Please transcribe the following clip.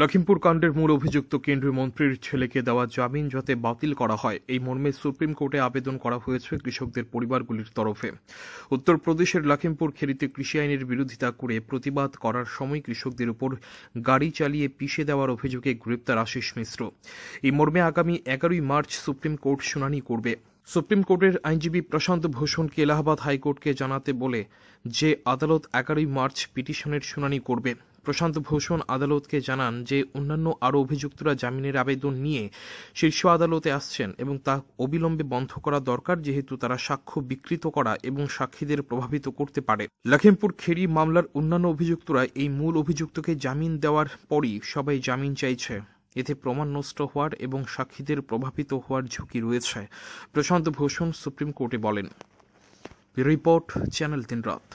লখিমপুর কাণ্ডের মূল অভিযুক্ত কেন্দ্রীয় মন্ত্রীর ছেলেকে দেওয়া জামিন যাতে বাতিল করা হয় এই মর্মে সুপ্রিম কোর্টে আবেদন করা হয়েছে কৃষকদের পরিবারগুলির তরফে উত্তরপ্রদেশের লখিমপুর খেরিতে কৃষি আইনের বিরোধিতা করে প্রতিবাদ করার সময় কৃষকদের উপর গাড়ি চালিয়ে পিষে দেওয়ার অভিযোগে গ্রেপ্তার আশিস মিশ্র এই মর্মে আগামী এগারোই মার্চ সুপ্রিম কোর্ট শুনানি করবে সুপ্রিম কোর্টের আইনজীবী প্রশান্ত ভূষণকে এলাহাবাদ হাইকোর্টকে জানাতে বলে যে আদালত এগারোই মার্চ পিটিশনের শুনানি করবে প্রশান্ত ভূষণ আদালতকে জানান যে অন্যান্য আরও অভিযুক্তরা জামিনের আবেদন নিয়ে শীর্ষ আদালতে আসছেন এবং তা অবিলম্বে বন্ধ করা দরকার যেহেতু তারা সাক্ষ্য বিকৃত করা এবং সাক্ষীদের প্রভাবিত করতে পারে লখিমপুর খেরি মামলার অন্যান্য অভিযুক্তরা এই মূল অভিযুক্তকে জামিন দেওয়ার পরই সবাই জামিন চাইছে এতে প্রমাণ নষ্ট হওয়ার এবং সাক্ষীদের প্রভাবিত হওয়ার ঝুঁকি রয়েছে প্রশান্ত ভূষণ সুপ্রিম কোর্টে বলেন রিপোর্ট চ্যানেল তিন রাত